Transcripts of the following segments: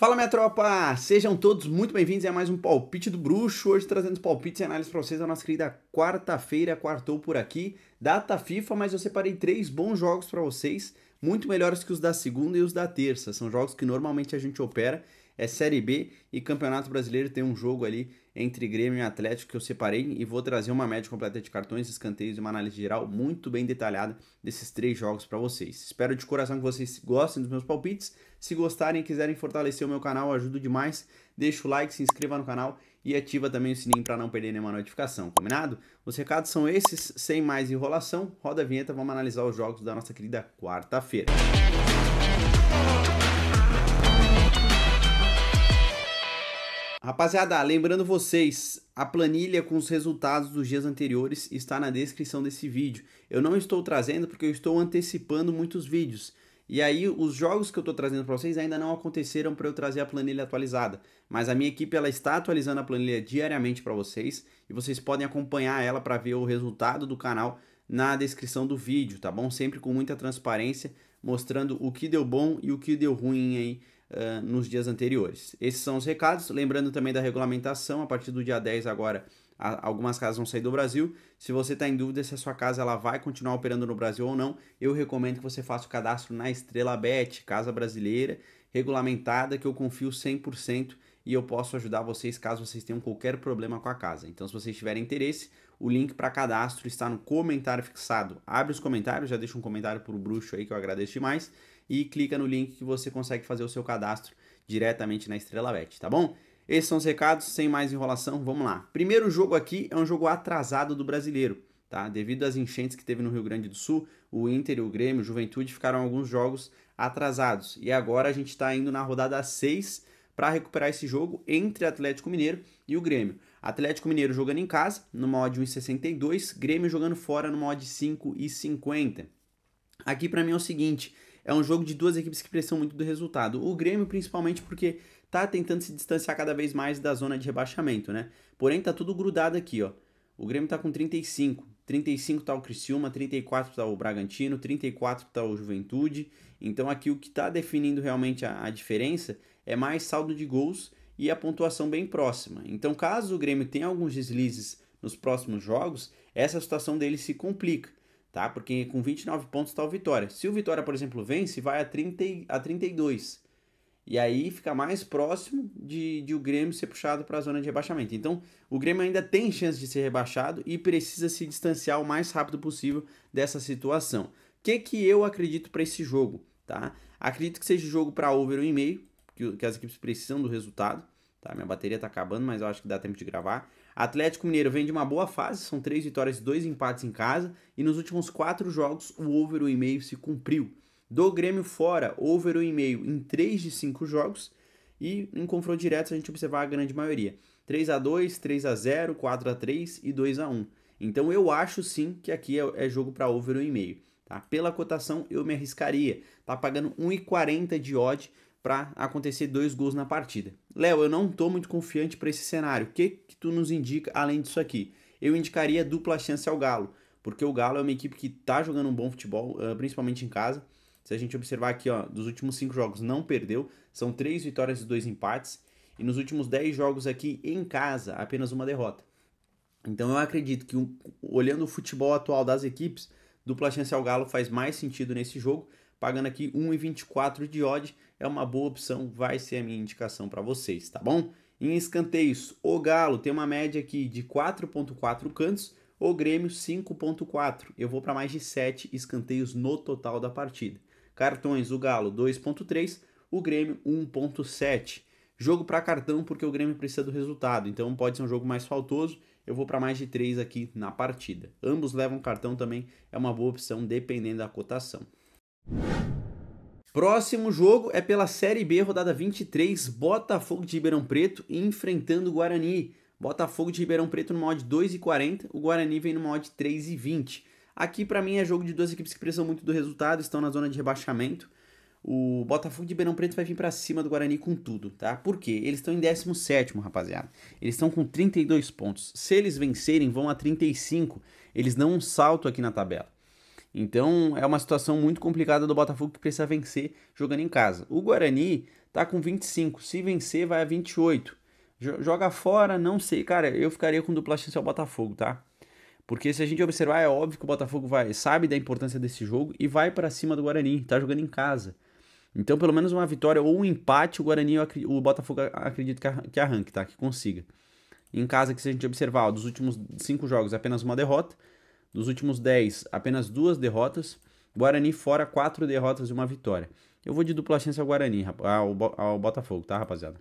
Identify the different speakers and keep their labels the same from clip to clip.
Speaker 1: Fala minha tropa, sejam todos muito bem-vindos a mais um palpite do bruxo, hoje trazendo os palpites e análises para vocês da nossa querida quarta-feira, quartou por aqui, data FIFA, mas eu separei três bons jogos para vocês, muito melhores que os da segunda e os da terça, são jogos que normalmente a gente opera é Série B e Campeonato Brasileiro tem um jogo ali entre Grêmio e Atlético que eu separei e vou trazer uma média completa de cartões, escanteios e uma análise geral muito bem detalhada desses três jogos para vocês. Espero de coração que vocês gostem dos meus palpites. Se gostarem e quiserem fortalecer o meu canal, ajudo demais. Deixa o like, se inscreva no canal e ativa também o sininho para não perder nenhuma notificação, combinado? Os recados são esses, sem mais enrolação. Roda a vinheta, vamos analisar os jogos da nossa querida quarta-feira. Rapaziada, lembrando vocês, a planilha com os resultados dos dias anteriores está na descrição desse vídeo. Eu não estou trazendo porque eu estou antecipando muitos vídeos. E aí os jogos que eu estou trazendo para vocês ainda não aconteceram para eu trazer a planilha atualizada, mas a minha equipe ela está atualizando a planilha diariamente para vocês e vocês podem acompanhar ela para ver o resultado do canal na descrição do vídeo, tá bom? Sempre com muita transparência, mostrando o que deu bom e o que deu ruim aí uh, nos dias anteriores. Esses são os recados. Lembrando também da regulamentação, a partir do dia 10 agora algumas casas vão sair do Brasil. Se você está em dúvida se a sua casa ela vai continuar operando no Brasil ou não, eu recomendo que você faça o cadastro na Estrela Bet, casa brasileira regulamentada que eu confio 100% e eu posso ajudar vocês caso vocês tenham qualquer problema com a casa. Então, se vocês tiverem interesse, o link para cadastro está no comentário fixado. Abre os comentários, já deixa um comentário para o bruxo aí que eu agradeço demais e clica no link que você consegue fazer o seu cadastro diretamente na Estrela Bet, tá bom? Esses são os recados, sem mais enrolação, vamos lá. Primeiro jogo aqui é um jogo atrasado do brasileiro, tá? Devido às enchentes que teve no Rio Grande do Sul, o Inter, o Grêmio, o Juventude ficaram alguns jogos atrasados. E agora a gente está indo na rodada 6 para recuperar esse jogo entre Atlético Mineiro e o Grêmio. Atlético Mineiro jogando em casa, numa odd 1,62, Grêmio jogando fora numa odd 5,50. Aqui para mim é o seguinte, é um jogo de duas equipes que precisam muito do resultado. O Grêmio principalmente porque tá tentando se distanciar cada vez mais da zona de rebaixamento, né? Porém tá tudo grudado aqui, ó. O Grêmio tá com 35, 35 tá o Criciúma, 34 tá o Bragantino, 34 tá o Juventude. Então aqui o que tá definindo realmente a, a diferença é mais saldo de gols e a pontuação bem próxima. Então, caso o Grêmio tenha alguns deslizes nos próximos jogos, essa situação dele se complica, tá? Porque com 29 pontos está o Vitória. Se o Vitória, por exemplo, vence, vai a, 30, a 32. E aí fica mais próximo de, de o Grêmio ser puxado para a zona de rebaixamento. Então, o Grêmio ainda tem chance de ser rebaixado e precisa se distanciar o mais rápido possível dessa situação. O que, que eu acredito para esse jogo? Tá? Acredito que seja jogo para over 1,5 que, que as equipes precisam do resultado. Tá? Minha bateria está acabando, mas eu acho que dá tempo de gravar. Atlético Mineiro vem de uma boa fase, são três vitórias e dois empates em casa. E nos últimos quatro jogos, o over 1,5 se cumpriu. Do Grêmio fora, over 1,5 em três de cinco jogos. E em confronto direto, a gente observar a grande maioria. 3 a 2 3 a 0 4 a 3 e 2 a 1 Então eu acho sim que aqui é, é jogo para over 1,5. Tá? Pela cotação, eu me arriscaria. Tá pagando 1,40 de odd para acontecer dois gols na partida. Léo, eu não estou muito confiante para esse cenário. O que, que tu nos indica além disso aqui? Eu indicaria dupla chance ao Galo, porque o Galo é uma equipe que está jogando um bom futebol, ah, principalmente em casa. Se a gente observar aqui, ó, dos últimos cinco jogos não perdeu, são três vitórias e dois empates. E nos últimos dez jogos aqui em casa, apenas uma derrota. Então eu acredito que, olhando o futebol atual das equipes, dupla chance ao Galo faz mais sentido nesse jogo, pagando aqui 1,24 de odd, é uma boa opção, vai ser a minha indicação para vocês, tá bom? Em escanteios, o Galo tem uma média aqui de 4,4 cantos, o Grêmio 5,4. Eu vou para mais de 7 escanteios no total da partida. Cartões, o Galo 2,3, o Grêmio 1,7. Jogo para cartão porque o Grêmio precisa do resultado, então pode ser um jogo mais faltoso. Eu vou para mais de 3 aqui na partida. Ambos levam cartão também, é uma boa opção dependendo da cotação. Próximo jogo é pela Série B, rodada 23, Botafogo de Ribeirão Preto enfrentando o Guarani. Botafogo de Ribeirão Preto numa odd 2,40, o Guarani vem numa odd 3,20. Aqui para mim é jogo de duas equipes que precisam muito do resultado, estão na zona de rebaixamento. O Botafogo de Ribeirão Preto vai vir para cima do Guarani com tudo, tá? Por quê? Eles estão em 17, rapaziada. Eles estão com 32 pontos. Se eles vencerem, vão a 35. Eles dão um salto aqui na tabela. Então é uma situação muito complicada do Botafogo que precisa vencer jogando em casa. O Guarani tá com 25, se vencer vai a 28. Joga fora, não sei. Cara, eu ficaria com dupla chance ao Botafogo, tá? Porque se a gente observar, é óbvio que o Botafogo vai, sabe da importância desse jogo e vai para cima do Guarani, tá jogando em casa. Então, pelo menos uma vitória ou um empate, o Guarani, o Botafogo acredito que arranque, tá? Que consiga. Em casa, que se a gente observar, ó, dos últimos cinco jogos, apenas uma derrota. Dos últimos 10, apenas duas derrotas. Guarani fora, quatro derrotas e uma vitória. Eu vou de dupla chance ao Guarani, ao, ao Botafogo, tá, rapaziada?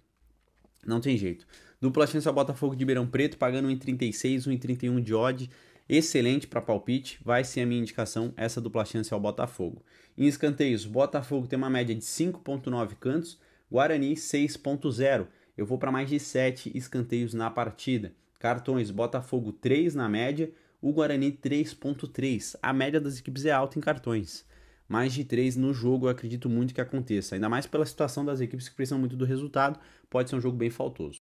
Speaker 1: Não tem jeito. Dupla chance ao Botafogo de Beirão Preto, pagando 1,36, 1,31 de odd. Excelente para palpite, vai ser a minha indicação essa dupla chance ao Botafogo. Em escanteios, Botafogo tem uma média de 5,9 cantos, Guarani 6,0. Eu vou para mais de 7 escanteios na partida. Cartões, Botafogo 3 na média, o Guarani 3.3. A média das equipes é alta em cartões. Mais de 3 no jogo, eu acredito muito que aconteça. Ainda mais pela situação das equipes que precisam muito do resultado, pode ser um jogo bem faltoso.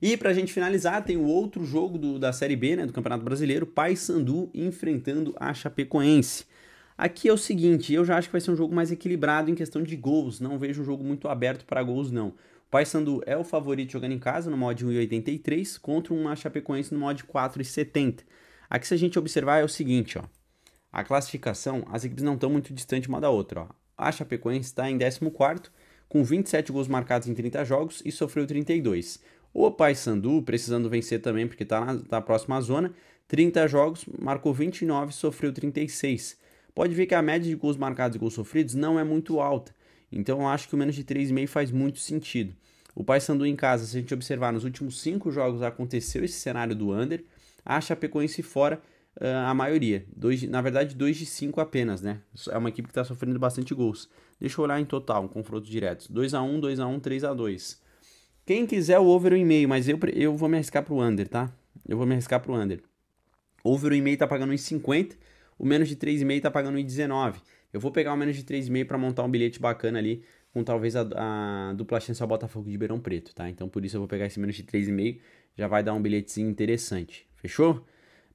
Speaker 1: E para a gente finalizar, tem o outro jogo do, da Série B, né, do Campeonato Brasileiro, Paysandu enfrentando a Chapecoense. Aqui é o seguinte, eu já acho que vai ser um jogo mais equilibrado em questão de gols, não vejo um jogo muito aberto para gols não. Paysandu é o favorito jogando em casa no mod 1,83 contra uma Chapecoense no mod 4,70. Aqui se a gente observar é o seguinte, ó. A classificação, as equipes não estão muito distantes uma da outra, ó. A Chapecoense está em 14 com 27 gols marcados em 30 jogos e sofreu 32. O Paysandu, precisando vencer também porque está na, tá próxima zona, 30 jogos, marcou 29, sofreu 36. Pode ver que a média de gols marcados e gols sofridos não é muito alta, então eu acho que o menos de 3,5 faz muito sentido. O Paysandu em casa, se a gente observar nos últimos 5 jogos aconteceu esse cenário do under, a Chapecoense fora ah, a maioria, dois, na verdade 2 de 5 apenas, né? É uma equipe que está sofrendo bastante gols. Deixa eu olhar em total, um confronto direto. 2 x 1, 2 x 1, 3 x 2. Quem quiser o over o e-mail, mas eu, eu vou me arriscar pro under, tá? Eu vou me arriscar pro under. Over o e-mail tá pagando em 50, o menos de 3,5 tá pagando em 19. Eu vou pegar o menos de 3,5 para montar um bilhete bacana ali com talvez a, a dupla chance ao Botafogo de Beirão Preto, tá? Então por isso eu vou pegar esse menos de 3,5, já vai dar um bilhetezinho interessante. Fechou?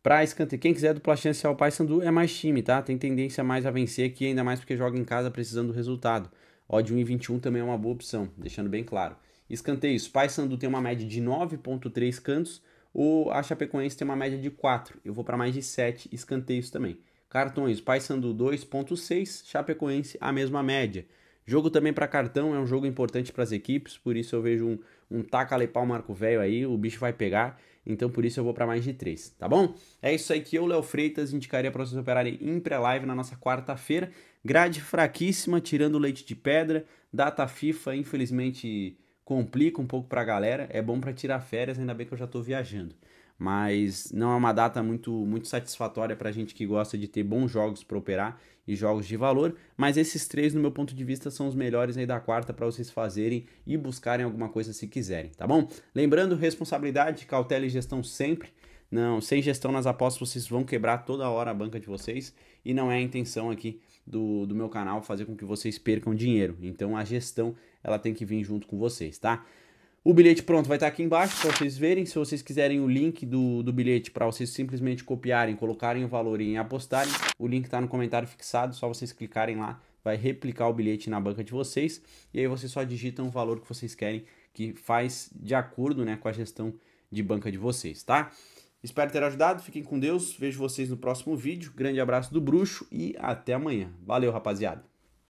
Speaker 1: Para escanteio, quem quiser dupla chance ao Paysandu é mais time, tá? Tem tendência mais a vencer aqui, ainda mais porque joga em casa precisando do resultado. Ó, de 1,21 também é uma boa opção, deixando bem claro. Escanteios, Paysandu tem uma média de 9.3 cantos, ou a Chapecoense tem uma média de 4. Eu vou para mais de 7 escanteios também. Cartões, Paysandu 2.6, Chapecoense a mesma média. Jogo também para cartão, é um jogo importante para as equipes, por isso eu vejo um, um taca pau Marco Velho aí, o bicho vai pegar, então por isso eu vou para mais de três, tá bom? É isso aí que eu, Léo Freitas, indicaria para vocês operarem em pré-live na nossa quarta-feira. Grade fraquíssima, tirando leite de pedra, data FIFA, infelizmente complica um pouco para a galera, é bom para tirar férias, ainda bem que eu já estou viajando mas não é uma data muito, muito satisfatória para a gente que gosta de ter bons jogos para operar e jogos de valor. Mas esses três, no meu ponto de vista, são os melhores aí da quarta para vocês fazerem e buscarem alguma coisa se quiserem, tá bom? Lembrando, responsabilidade, cautela e gestão sempre. Não, sem gestão nas apostas vocês vão quebrar toda hora a banca de vocês e não é a intenção aqui do, do meu canal fazer com que vocês percam dinheiro. Então a gestão ela tem que vir junto com vocês, tá? O bilhete pronto vai estar aqui embaixo para vocês verem. Se vocês quiserem o link do, do bilhete para vocês simplesmente copiarem, colocarem o valor e apostarem, o link está no comentário fixado, só vocês clicarem lá, vai replicar o bilhete na banca de vocês. E aí vocês só digitam o valor que vocês querem, que faz de acordo né, com a gestão de banca de vocês, tá? Espero ter ajudado, fiquem com Deus, vejo vocês no próximo vídeo. Grande abraço do Bruxo e até amanhã. Valeu, rapaziada!